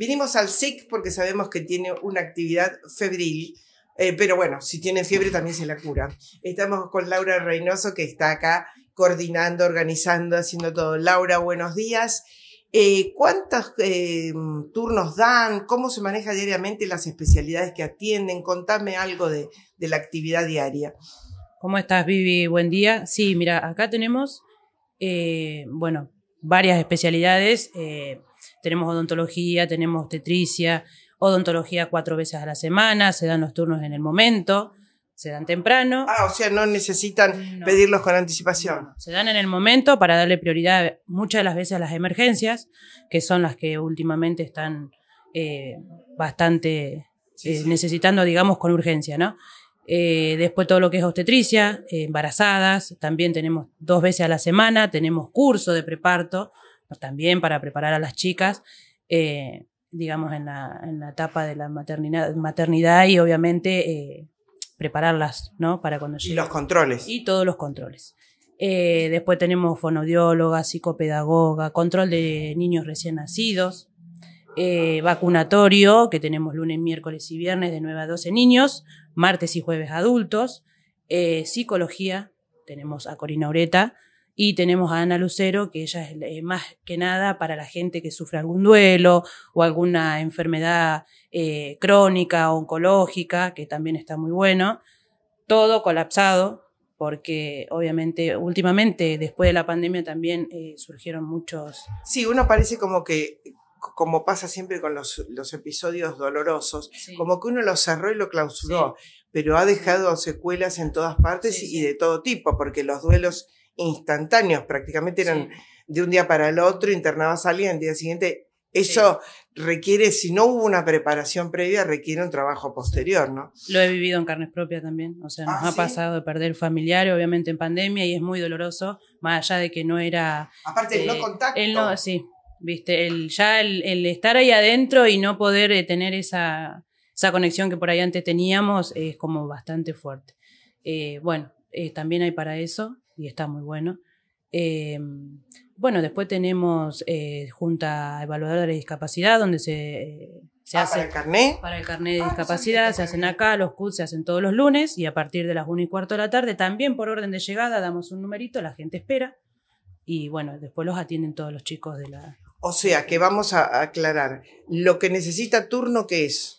Vinimos al SIC porque sabemos que tiene una actividad febril. Eh, pero bueno, si tiene fiebre también se la cura. Estamos con Laura Reynoso, que está acá coordinando, organizando, haciendo todo. Laura, buenos días. Eh, ¿Cuántos eh, turnos dan? ¿Cómo se maneja diariamente las especialidades que atienden? Contame algo de, la actividad diaria. ¿Cómo estás, Vivi? Buen día. Sí, mira, acá tenemos, bueno, varias especialidades tenemos odontología, tenemos obstetricia, odontología cuatro veces a la semana, se dan los turnos en el momento, se dan temprano. Ah, o sea, no necesitan pedirlos con anticipación. se dan en el momento para darle prioridad muchas de las veces a las emergencias, que son las que últimamente están eh, bastante eh, necesitando, digamos, con urgencia, ¿no? Eh, después todo lo que es obstetricia, embarazadas, también tenemos dos veces a la semana, tenemos curso de preparto, también para preparar a las chicas, eh, digamos, en la, en la, etapa de la maternidad, y obviamente eh, prepararlas, ¿no? Para cuando lleguen. Y los controles. Y todos los controles. Eh, después tenemos fonodióloga, psicopedagoga, control de niños recién nacidos, vacunatorio, que tenemos lunes, miércoles y viernes de 9 a 12 niños, martes y jueves adultos, psicología, tenemos a Corina Ureta, y tenemos a Ana Lucero, que ella es eh, más que nada para la gente que sufre algún duelo o alguna enfermedad eh, crónica o oncológica, que también está muy bueno. Todo colapsado, porque obviamente últimamente, después de la pandemia, también eh, surgieron muchos... Sí, uno parece como que como pasa siempre con los, episodios dolorosos, como que uno lo cerró y lo clausuró, pero ha dejado secuelas en todas partes y de todo tipo, porque los duelos instantáneos, prácticamente eran de un día para el otro, internabas a alguien, al día siguiente. Eso requiere, si no hubo una preparación previa, requiere un trabajo posterior, ¿no? Lo he vivido en carnes propia también, o sea, nos ah, ha pasado de perder familiar, obviamente en pandemia, y es muy doloroso, más allá de que no era... Aparte, no eh, contacto. sí, viste, el, ya el, estar ahí adentro y no poder eh, tener esa, esa conexión que por ahí antes teníamos es como bastante fuerte. Eh, bueno, también hay para eso y está muy bueno. Eh, bueno, después tenemos eh, Junta Evaluadora de Discapacidad, donde se, eh, se ah, hace. ¿Para el carnet? Para el carnet de ah, discapacidad, se hacen acá, los CUD se hacen todos los lunes y a partir de las 1 y cuarto de la tarde, también por orden de llegada, damos un numerito, la gente espera y bueno, después los atienden todos los chicos de la. O sea, que vamos a aclarar, lo que necesita turno, ¿qué es?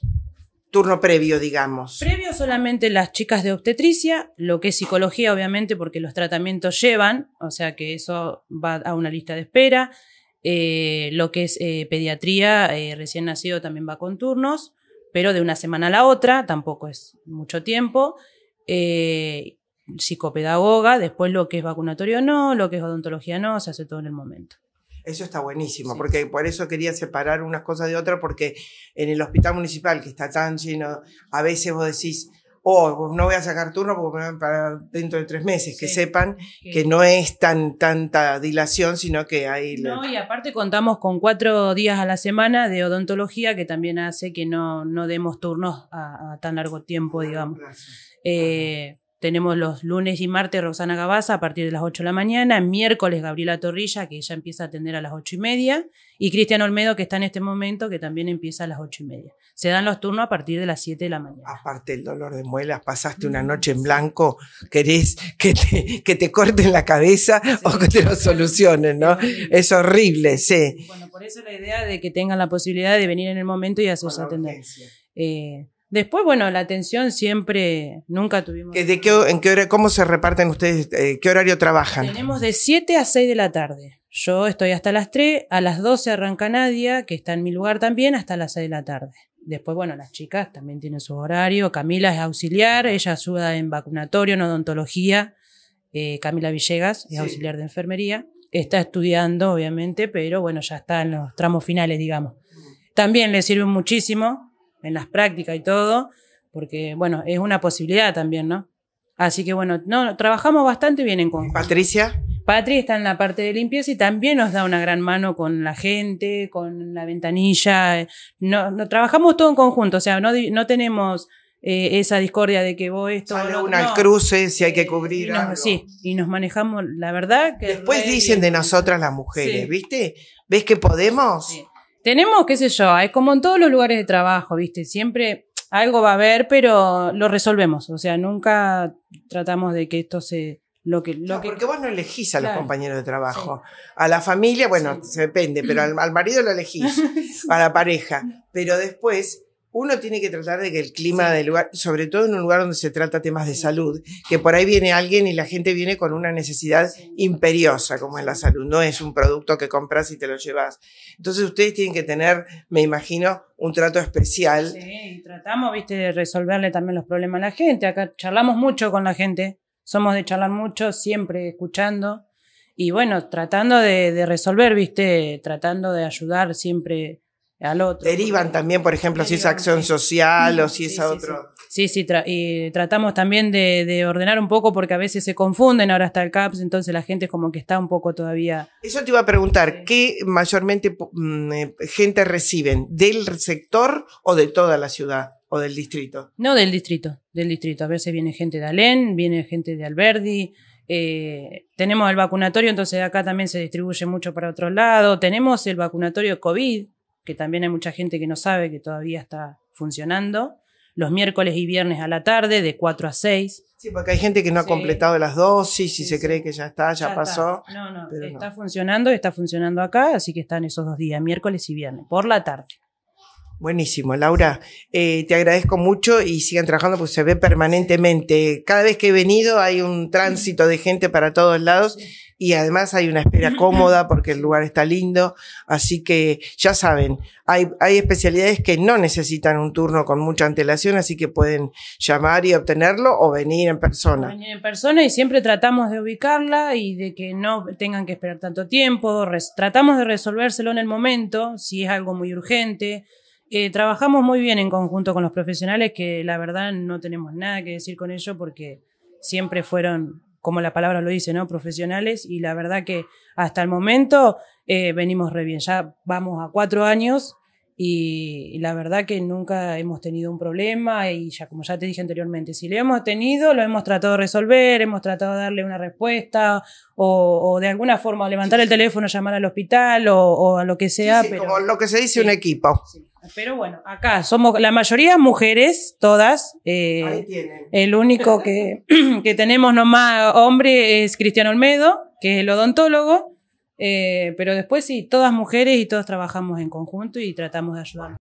turno previo, digamos. Previo solamente las chicas de obstetricia, lo que es psicología, obviamente, porque los tratamientos llevan, o sea que eso va a una lista de espera. Eh, lo que es eh, pediatría, eh, recién nacido también va con turnos, pero de una semana a la otra, tampoco es mucho tiempo. psicopedagoga, después lo que es vacunatorio no, lo que es odontología no, se hace todo en el momento. Eso está buenísimo, porque por eso quería separar unas cosas de otras, porque en el hospital municipal, que está tan lleno, a veces vos decís, oh, no voy a sacar turno porque van para dentro de tres meses, que sepan que no es tan tanta dilación, sino que hay... No, y aparte contamos con cuatro días a la semana de odontología, que también hace que no, no demos turnos a, tan largo tiempo, digamos. Eh, tenemos los lunes y martes Rosana Gabaza a partir de las 8 de la mañana, miércoles Gabriela Torrilla, que ella empieza a atender a las 8 y media, y Cristian Olmedo, que está en este momento, que también empieza a las 8 y media. Se dan los turnos a partir de las 7 de la mañana. Aparte el dolor de muelas, pasaste una mm. noche en blanco, querés que te, que te corten la cabeza o que te lo solucionen, ¿no? Es horrible, sí. Bueno, por eso la idea de que tengan la posibilidad de venir en el momento y hacerse atender. Eh, Después, bueno, la atención siempre, nunca tuvimos. ¿De qué, ¿En qué hora, cómo se reparten ustedes? Eh, ¿Qué horario trabajan? Tenemos de 7 a 6 de la tarde. Yo estoy hasta las 3, a las 12 arranca Nadia, que está en mi lugar también, hasta las 6 de la tarde. Después, bueno, las chicas también tienen su horario. Camila es auxiliar, ella ayuda en vacunatorio, en odontología. Eh, Camila Villegas es auxiliar de enfermería. Está estudiando, obviamente, pero bueno, ya está en los tramos finales, digamos. También le sirve muchísimo en las prácticas y todo, porque bueno, es una posibilidad también, ¿no? Así que bueno, no, trabajamos bastante bien en conjunto. Patricia. Patricia está en la parte de limpieza y también nos da una gran mano con la gente, con la ventanilla. Eh, no, no trabajamos todo en conjunto, o sea, no, no tenemos eh, esa discordia de que vos esto. Sale una cruce si hay que cubrir. Sí, y nos manejamos, la verdad que. Después dicen de nosotras las mujeres, ¿viste? ¿Ves que podemos? Sí. Tenemos, qué sé yo, es como en todos los lugares de trabajo, ¿viste? Siempre algo va a haber, pero lo resolvemos. O sea, nunca tratamos de que esto se. Lo que, lo no, Porque vos no elegís a los compañeros de trabajo. A la familia, bueno, se depende, pero al marido lo elegís, a la pareja. Pero después uno tiene que tratar de que el clima del lugar, sobre todo en un lugar donde se trata temas de salud, que por ahí viene alguien y la gente viene con una necesidad imperiosa como es la salud, no es un producto que compras y te lo llevas. Entonces ustedes tienen que tener, me imagino, un trato especial. Sí, tratamos, viste, de resolverle también los problemas a la gente. Acá charlamos mucho con la gente, somos de charlar mucho, siempre escuchando y bueno, tratando de, de resolver, viste, tratando de ayudar siempre Derivan también, por ejemplo, si es acción social o si es a otro. Sí, sí, y tratamos también de, ordenar un poco porque a veces se confunden, ahora está el CAPS, entonces la gente como que está un poco todavía... Eso te iba a preguntar, ¿qué mayormente mm, eh, gente reciben? ¿Del sector o de toda la ciudad? ¿O del distrito? No, del distrito, del distrito. A veces viene gente de Alén, viene gente de Alberdi, eh, tenemos el vacunatorio, entonces acá también se distribuye mucho para otro lado. Tenemos el vacunatorio COVID, que también hay mucha gente que no sabe que todavía está funcionando. Los miércoles y viernes a la tarde, de 4 a 6. Sí, porque hay gente que no ha completado las dosis y se cree que ya está, ya, pasó. No, no, está funcionando, está funcionando acá, así que están esos dos días, miércoles y viernes, por la tarde. Buenísimo, Laura. Eh, te agradezco mucho y sigan trabajando porque se ve permanentemente. Cada vez que he venido hay un tránsito de gente para todos lados y además hay una espera cómoda porque el lugar está lindo. Así que ya saben, hay, hay especialidades que no necesitan un turno con mucha antelación, así que pueden llamar y obtenerlo o venir en persona. Venir en persona y siempre tratamos de ubicarla y de que no tengan que esperar tanto tiempo. tratamos de resolvérselo en el momento, si es algo muy urgente eh, trabajamos muy bien en conjunto con los profesionales, que la verdad no tenemos nada que decir con ello porque siempre fueron, como la palabra lo dice, ¿no? Profesionales y la verdad que hasta el momento eh, venimos re bien. Ya vamos a cuatro años y, la verdad que nunca hemos tenido un problema y ya como ya te dije anteriormente, si lo hemos tenido, lo hemos tratado de resolver, hemos tratado de darle una respuesta o, de alguna forma levantar el teléfono, llamar al hospital o, a lo que sea. Sí, pero, como lo que se dice un equipo. Pero bueno, acá somos la mayoría mujeres, todas. Eh, Ahí tienen. El único que, que tenemos nomás hombre es Cristiano Olmedo, que es el odontólogo. Eh, pero después sí, todas mujeres y todos trabajamos en conjunto y tratamos de ayudarnos.